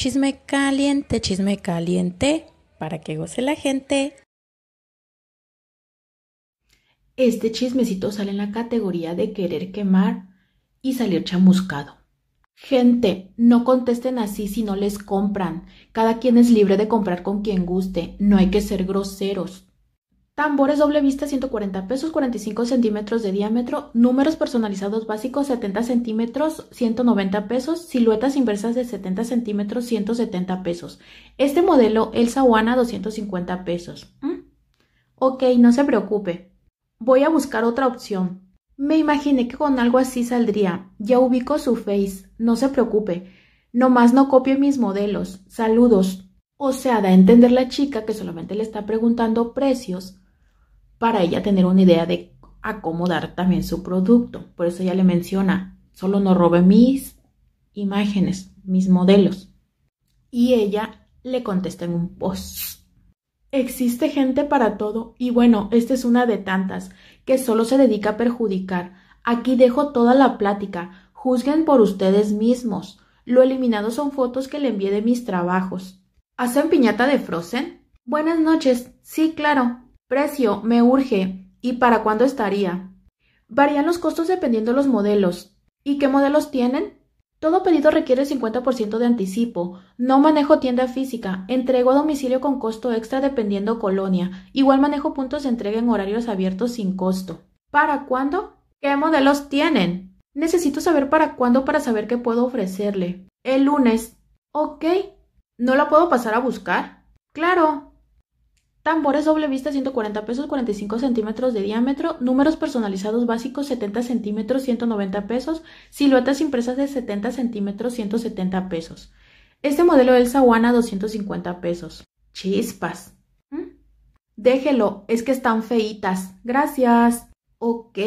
Chisme caliente, chisme caliente, para que goce la gente. Este chismecito sale en la categoría de querer quemar y salir chamuscado. Gente, no contesten así si no les compran. Cada quien es libre de comprar con quien guste. No hay que ser groseros. Tambores doble vista 140 pesos, 45 centímetros de diámetro. Números personalizados básicos 70 centímetros, 190 pesos. Siluetas inversas de 70 centímetros, 170 pesos. Este modelo, el Sawana, 250 pesos. ¿Mm? Ok, no se preocupe. Voy a buscar otra opción. Me imaginé que con algo así saldría. Ya ubico su face. No se preocupe. Nomás no copie mis modelos. Saludos. O sea, da a entender la chica que solamente le está preguntando precios para ella tener una idea de acomodar también su producto. Por eso ella le menciona, solo no robe mis imágenes, mis modelos. Y ella le contesta en un post. Existe gente para todo y bueno, esta es una de tantas que solo se dedica a perjudicar. Aquí dejo toda la plática. Juzguen por ustedes mismos. Lo eliminado son fotos que le envié de mis trabajos. ¿Hacen piñata de Frozen? Buenas noches. Sí, claro. Precio, me urge. ¿Y para cuándo estaría? Varían los costos dependiendo los modelos. ¿Y qué modelos tienen? Todo pedido requiere 50% de anticipo. No manejo tienda física. Entrego a domicilio con costo extra dependiendo colonia. Igual manejo puntos de entrega en horarios abiertos sin costo. ¿Para cuándo? ¿Qué modelos tienen? Necesito saber para cuándo para saber qué puedo ofrecerle. El lunes. Ok. ¿No la puedo pasar a buscar? Claro, Tambores doble vista 140 pesos 45 centímetros de diámetro, números personalizados básicos 70 centímetros 190 pesos, siluetas impresas de 70 centímetros 170 pesos. Este modelo del Sawana 250 pesos. Chispas. ¿Mm? Déjelo, es que están feitas. Gracias. Ok,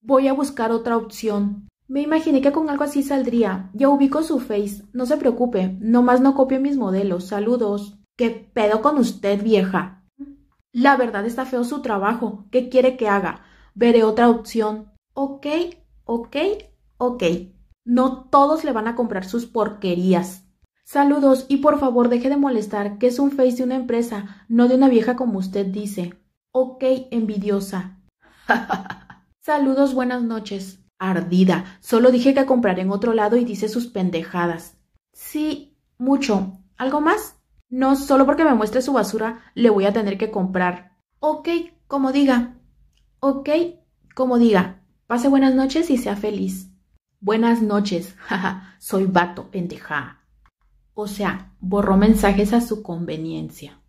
voy a buscar otra opción. Me imaginé que con algo así saldría. Ya ubico su face. No se preocupe, nomás no copio mis modelos. Saludos. ¿Qué pedo con usted, vieja? La verdad está feo su trabajo. ¿Qué quiere que haga? Veré otra opción. Ok, ok, ok. No todos le van a comprar sus porquerías. Saludos y por favor deje de molestar, que es un face de una empresa, no de una vieja como usted dice. Ok, envidiosa. Saludos, buenas noches. Ardida, solo dije que compraré en otro lado y dice sus pendejadas. Sí, mucho. ¿Algo más? No solo porque me muestre su basura le voy a tener que comprar. Ok, como diga. Ok, como diga. Pase buenas noches y sea feliz. Buenas noches, jaja, soy vato, pendeja. O sea, borró mensajes a su conveniencia.